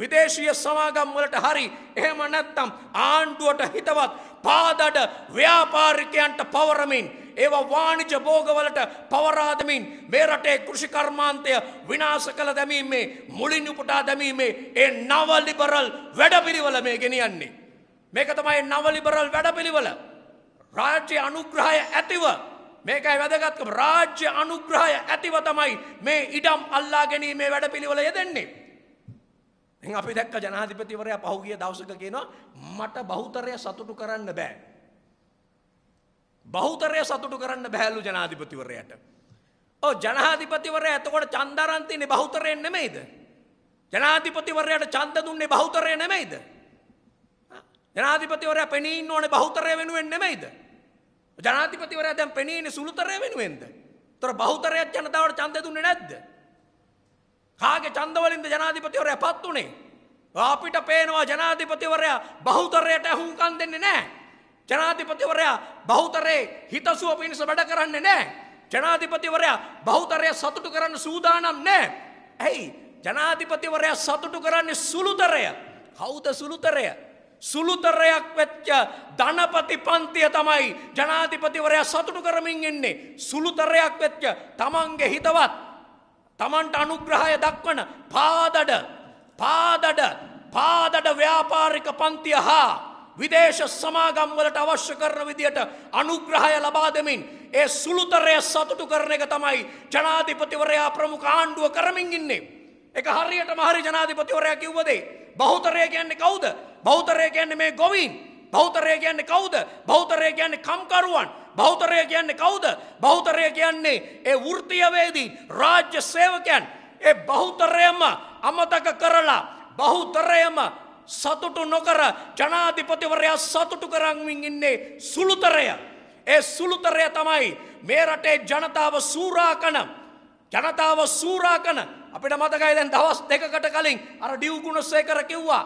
විදේශීය සමාගම් වලට හරි එහෙම නැත්නම් ආණ්ඩුවට හිතවත් පාදඩ ව්‍යාපාරිකයන්ට පවරමින් ඒවා වාණිජ භෝගවලට පවරාදමින් මේ රටේ කෘෂිකර්මාන්තය විනාශ කළ දැමීමේ මුලින් උපුටා දැමීමේ ඒ නව ලිබරල් වැඩපිළිවෙල මේ ගෙනියන්නේ මේක තමයි නව ලිබරල් වැඩපිළිවෙල රාජ්‍ය අනුග්‍රහය ඇතිව මේකයි වැදගත්කම රාජ්‍ය අනුග්‍රහය ඇතිව තමයි මේ ඉඩම් අල්ලා ගැනීමේ වැඩපිළිවෙල යෙදෙන්නේ ඉතින් අපි දැක්ක ජනාධිපතිවරයා පහුගිය දවසක කියනවා මට බහුතරය සතුටු කරන්න බෑ. බහුතරය සතුටු කරන්න බෑලු ජනාධිපතිවරයාට. ඔව් ජනාධිපතිවරයා එතකොට චන්දරන් තින්නේ බහුතරයෙන් නෙමෙයිද? ජනාධිපතිවරයාට ඡන්ද දුන්නේ බහුතරය නෙමෙයිද? ජනාධිපතිවරයා පෙනී ඉන්න ඕනේ බහුතරය වෙනුවෙන් නෙමෙයිද? ජනාධිපතිවරයා දැන් පෙනී ඉන්නේ සුළුතරය වෙනුවෙන්ද? ඒතර බහුතරයක් ජනතාවට ඡන්ද දුන්නේ නැද්ද? කාගේ චන්දවලින්ද ජනාධිපතිවරය පත් වනේ. අපිට පේනවා ජනාධිපතිවරයා බහුතරයට ඇහුම්කන් දෙන්නේ නෑ. ජනාධිපතිවරයා බහුතරේ හිතසුව පිණිස වැඩ කරන්නේ නෑ. ජනාධිපතිවරයා බහුතරය සතුටු කරන්න සූදානම් නෑ. ඇයි ජනාධිපතිවරයා සතුටු කරන්නේ සුළුතරය කෞද සුළුතරය. සුළුතරයක් වෙච්ච ධනපති පන්තිය තමයි ජනාධිපතිවරයා සතුටු කරමින් ඉන්නේ. සුළුතරයක් වෙච්ච තමන්ගේ හිතවත්. තමන්ට අනුග්‍රහය දක්වන පාදඩ පාදඩ පාදඩ ව්‍යාපාරික පන්තිය හා විදේශ සමාගම්වලට අවශ්‍ය කරන විදියට අනුග්‍රහය ලබා දෙමින් ඒ සුළුතරය සතුටු කරන එක තමයි ජනාධිපතිවරයා ප්‍රමුඛ ආණ්ඩුව කරමින් ඉන්නේ. එක හරියට මහරි ජනාධිපතිවරයා කිව්වදේ. බෞතරය කියන්නේ කවුද? බෞතරය කියන්නේ මේ ගොවීන්. බෞතරය කියන්නේ කවුද? බෞතරය කියන්නේ කම්කරුවන්. බෞතරය කියන්නේ කවුද බෞතරය කියන්නේ ඒ වෘතියවේදී රාජ්‍ය සේවකයන් ඒ බෞතරයම අමතක කරලා බෞතරයම සතුටු නොකර ජනාධිපතිවරයා සතුටු කරංමින් ඉන්නේ සුළුතරය ඒ සුළුතරය තමයි මේ රටේ ජනතාව සූරාකන ජනතාව සූරාකන අපිට මතකයි දැන් දවස් දෙකකට කලින් අර ඩියව්ගුණ සේකර කිව්වා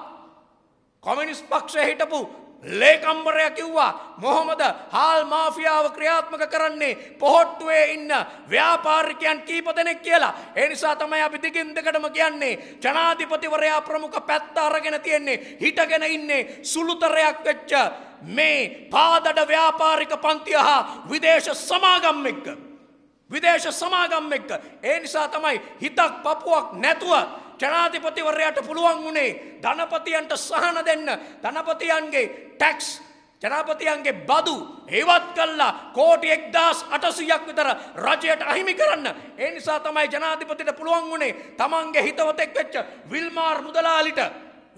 කොමිනිස් පක්ෂය හිටපු ලේකම්බරය කිව්වා මොහොමද හාල් මාෆියාව ක්‍රියාත්මක කරන්නේ පොහොට්ටුවේ ඉන්න ව්‍යාපාරිකයන් කීප දෙනෙක් කියලා. ඒ නිසා තමයි අපි දිගින් දෙකටම කියන්නේ ජනාධිපතිවරයා ප්‍රමුඛ පැත්ත අරගෙන තියෙන්නේ හිටගෙන ඉන්නේ සුළුතරයක් වෙච්ච මේ පාදඩ ව්‍යාපාරික පන්තිය හා විදේශ සමාගම් එක්ක විදේශ සමාගම් එක්ක ඒ නිසා තමයි හිතක් පපුවක් නැතුව ජනාධිපතිවරයට පුළුවන් වුණේ ධනපතියන්ට සහන දෙන්න ධනපතියන්ගේ ටැක්ස් ජනාපතියන්ගේ බදු ඒවත් කල්ලා කෝටි එක්දස් අටසියක් විතර රජයට අහිමි කරන්න. ඒ නිසා තමයි ජනාධිපතිට පුළුවන් වුණේ තමන්ගේ හිතවතෙක් වෙච්ච විල්මාර් මුදලාලිට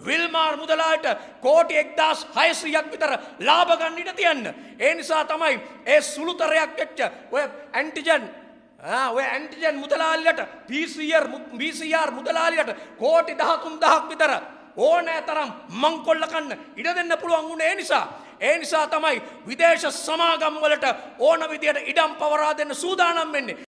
විල්මාර් මුදලාට කෝටි එක්දස් හයසියක් විතර ලාභගන්නට තියන්න. ඒ නිසා තමයි ඒ සුළුතරයක් වෙච්ච ඔය ඇන්ටිජන් ඔය ඇන්ටිජන් මුදලාලියට පිසිර් බිසිR මුදලාලියට කෝටි දහතුන් දහක් විතර ඕනෑ තරම් මංකොල්ල කන්න ඉඩ දෙන්න පුළුවන් වුණේ නිසා. ඒ නිසා තමයි විදේශ සමාගම්වලට ඕන විදියට ඉඩම් පවරා දෙන්න සූදානම් වෙන්නේ.